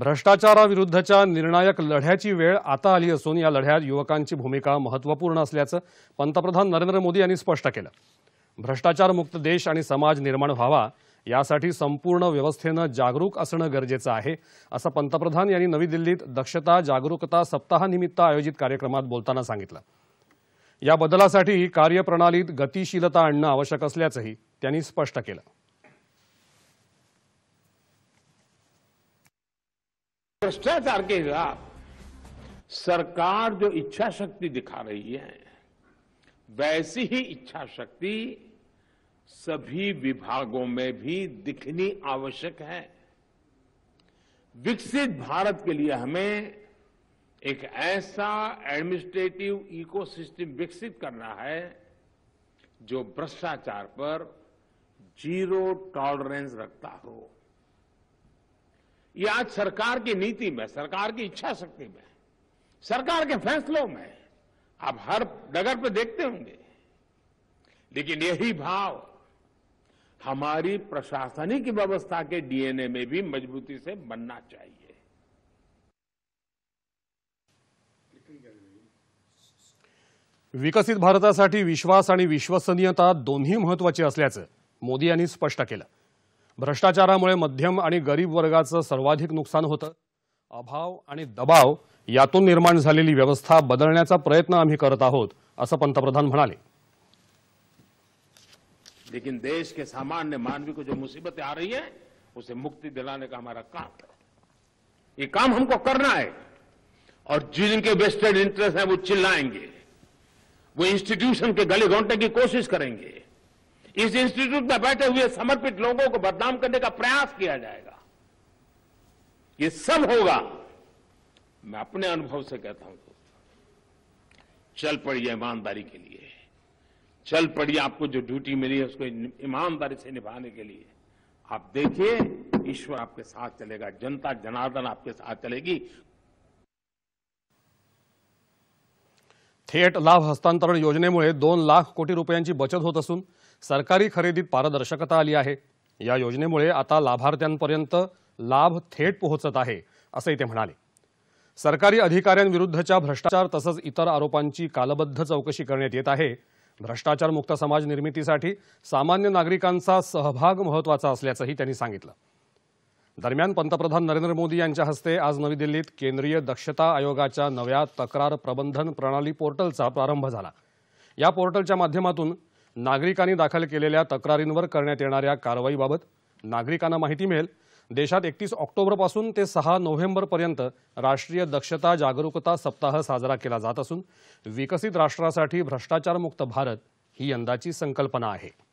भ्रष्टाचाराविरुद्धच्या निर्णायक लढ्याची वेळ आता आली असून या लढ्यात युवकांची भूमिका महत्त्वपूर्ण असल्याचं पंतप्रधान नरेंद्र मोदी यांनी स्पष्ट केलं भ्रष्टाचारमुक्त देश आणि समाज निर्माण व्हावा यासाठी संपूर्ण व्यवस्थेनं जागरूक असणं गरजेचं आहे असं पंतप्रधान यांनी नवी दिल्लीत दक्षता जागरूकता सप्ताहानिमित्त आयोजित कार्यक्रमात बोलताना सांगितलं या बदलासाठी कार्यप्रणालीत गतिशीलता आणणं आवश्यक असल्याचंही त्यांनी स्पष्ट केलं भ्रष्टाचार के खिलाफ सरकार जो इच्छा शक्ति दिखा रही है वैसी ही इच्छा शक्ति सभी विभागों में भी दिखनी आवश्यक है विकसित भारत के लिए हमें एक ऐसा एडमिनिस्ट्रेटिव इकोसिस्टम विकसित करना है जो भ्रष्टाचार पर जीरो टॉलरेंस रखता हो ये आज सरकार की नीति में सरकार की इच्छा शक्ति में सरकार के फैसलों में आप हर नगर पर देखते होंगे लेकिन यही भाव हमारी प्रशासनिक व्यवस्था के डीएनए में भी मजबूती से बनना चाहिए विकसित भारतासाठी विश्वास आणि विश्वसनीयता दोन्ही महत्वाची असल्याचं मोदी यांनी स्पष्ट केलं भ्रष्टाचारामुळे मध्यम और गरीब वर्ग सर्वाधिक नुकसान होते अभाव दबाव यातून निर्माण व्यवस्था बदलने का प्रयत्न आम्मी कर आहोत पंप्रधान लेकिन देश के सामान्य मानवी को जो मुसीबतें आ रही है उसे मुक्ति दिलाने का हमारा काम है ये काम हमको करना है और जिनके वेस्टेड इंटरेस्ट है वो चिल्लाएंगे वो इंस्टीट्यूशन के गले घोंटने की कोशिश करेंगे इस इंस्टीट्यूट में बैठे हुए समर्पित लोगों को बदनाम करने का प्रयास किया जाएगा ये सब होगा मैं अपने अनुभव से कहता हूं चल पड़िए ईमानदारी के लिए चल पड़िए आपको जो ड्यूटी मिली है उसको ईमानदारी से निभाने के लिए आप देखिए ईश्वर आपके साथ चलेगा जनता जनार्दन आपके साथ चलेगी थेट लाभ हस्तांतरण योजनेमुळे दोन लाख कोटी रुपयांची बचत होत असून सरकारी खरेदीत पारदर्शकता आली आहे या योजनेमुळे आता लाभार्थ्यांपर्यंत लाभ थेट पोहोचत आहे असंही ते म्हणाले सरकारी अधिकाऱ्यांविरुद्धच्या भ्रष्टाचार तसंच इतर आरोपांची कालबद्ध चौकशी करण्यात येत आहे भ्रष्टाचारमुक्त समाज निर्मितीसाठी सामान्य नागरिकांचा सहभाग महत्वाचा असल्याचंही त्यांनी सांगितलं दरम्यान पंतप्रधान नरेंद्र मोदी यांच्या हस्ते आज नवी दिल्लीत केंद्रीय दक्षता आयोगाच्या नव्या तक्रार प्रबंधन प्रणाली पोर्टलचा प्रारंभ झाला या पोर्टलच्या माध्यमातून नागरिकांनी दाखल केलेल्या तक्रारींवर करण्यात येणाऱ्या कारवाईबाबत नागरिकांना माहिती मिळेल देशात एकतीस ऑक्टोबरपासून ते सहा नोव्हेंबरपर्यंत राष्ट्रीय दक्षता जागरूकता सप्ताह साजरा केला जात असून विकसित राष्ट्रासाठी भ्रष्टाचारमुक्त भारत ही यंदाची संकल्पना आहे